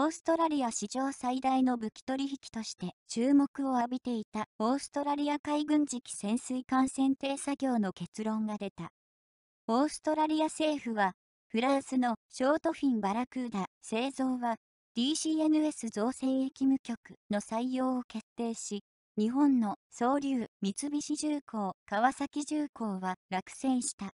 オーストラリア史上最大の武器取引として注目を浴びていたオーストラリア海軍次期潜水艦選定作業の結論が出た。オーストラリア政府は、フランスのショートフィンバラクーダ製造は DCNS 造船役務局の採用を決定し、日本の総流三菱重工川崎重工は落選した。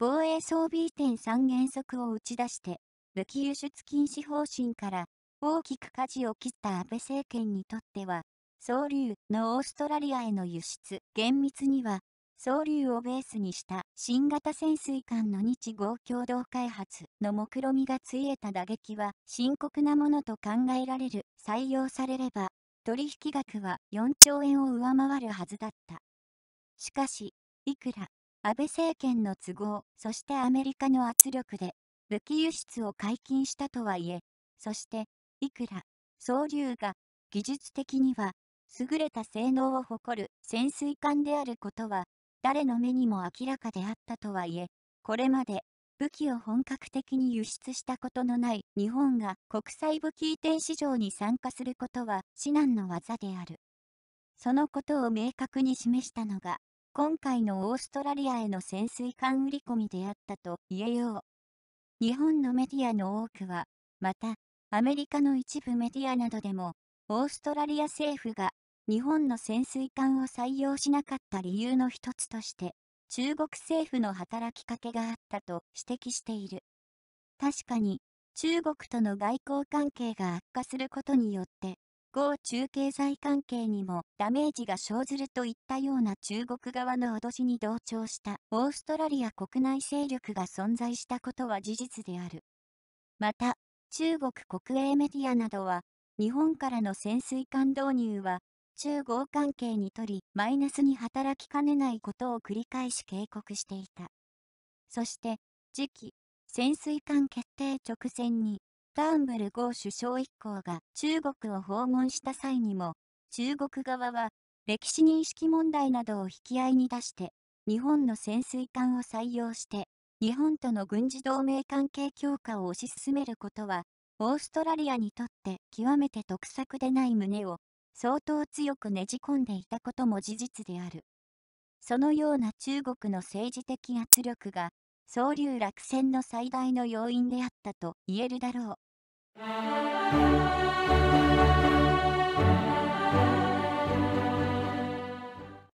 防衛装備移転三原則を打ち出して武器輸出禁止方針から大きく舵を切った安倍政権にとっては、総流のオーストラリアへの輸出、厳密には、総流をベースにした新型潜水艦の日豪共同開発の目論みがついえた打撃は深刻なものと考えられる。採用されれば、取引額は4兆円を上回るはずだった。しかし、いくら、安倍政権の都合、そしてアメリカの圧力で武器輸出を解禁したとはいえ、そして、いくら、総流が、技術的には、優れた性能を誇る潜水艦であることは、誰の目にも明らかであったとはいえ、これまで、武器を本格的に輸出したことのない日本が国際武器移転市場に参加することは至難の技である。そのことを明確に示したのが、今回のオーストラリアへの潜水艦売り込みであったと言えよう。日本のメディアの多くは、また、アメリカの一部メディアなどでも、オーストラリア政府が日本の潜水艦を採用しなかった理由の一つとして、中国政府の働きかけがあったと指摘している。確かに、中国との外交関係が悪化することによって、合中経済関係にもダメージが生ずるといったような中国側の脅しに同調したオーストラリア国内勢力が存在したことは事実である。また、中国国営メディアなどは、日本からの潜水艦導入は、中豪関係にとりマイナスに働きかねないことを繰り返し警告していた。そして、次期、潜水艦決定直前に、ターンブル号首相一行が中国を訪問した際にも、中国側は歴史認識問題などを引き合いに出して、日本の潜水艦を採用して、日本との軍事同盟関係強化を推し進めることは、オーストラリアにとって極めて得策でない旨を相当強くねじ込んでいたことも事実である。そのような中国の政治的圧力が、総流落選の最大の要因であったと言えるだろう。Música